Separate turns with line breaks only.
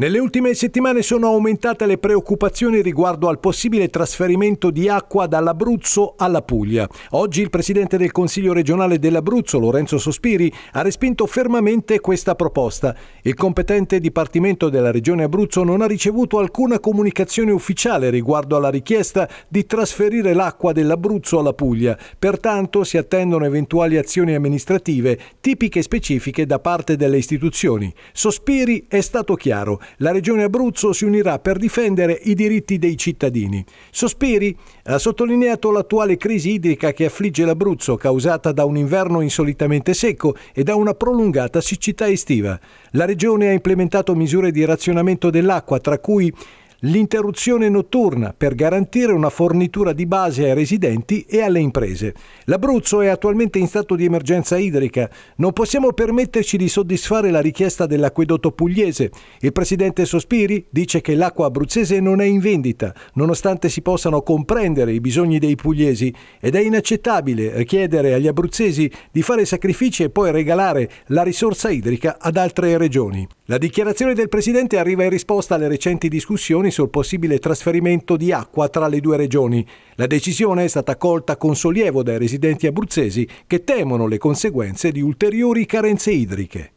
Nelle ultime settimane sono aumentate le preoccupazioni riguardo al possibile trasferimento di acqua dall'Abruzzo alla Puglia. Oggi il presidente del Consiglio regionale dell'Abruzzo, Lorenzo Sospiri, ha respinto fermamente questa proposta. Il competente dipartimento della regione Abruzzo non ha ricevuto alcuna comunicazione ufficiale riguardo alla richiesta di trasferire l'acqua dell'Abruzzo alla Puglia. Pertanto si attendono eventuali azioni amministrative tipiche e specifiche da parte delle istituzioni. Sospiri è stato chiaro la Regione Abruzzo si unirà per difendere i diritti dei cittadini. Sospiri ha sottolineato l'attuale crisi idrica che affligge l'Abruzzo causata da un inverno insolitamente secco e da una prolungata siccità estiva. La Regione ha implementato misure di razionamento dell'acqua, tra cui l'interruzione notturna per garantire una fornitura di base ai residenti e alle imprese. L'Abruzzo è attualmente in stato di emergenza idrica. Non possiamo permetterci di soddisfare la richiesta dell'acquedotto pugliese. Il presidente Sospiri dice che l'acqua abruzzese non è in vendita, nonostante si possano comprendere i bisogni dei pugliesi ed è inaccettabile richiedere agli abruzzesi di fare sacrifici e poi regalare la risorsa idrica ad altre regioni. La dichiarazione del presidente arriva in risposta alle recenti discussioni informazioni sul possibile trasferimento di acqua tra le due regioni. La decisione è stata accolta con sollievo dai residenti abruzzesi che temono le conseguenze di ulteriori carenze idriche.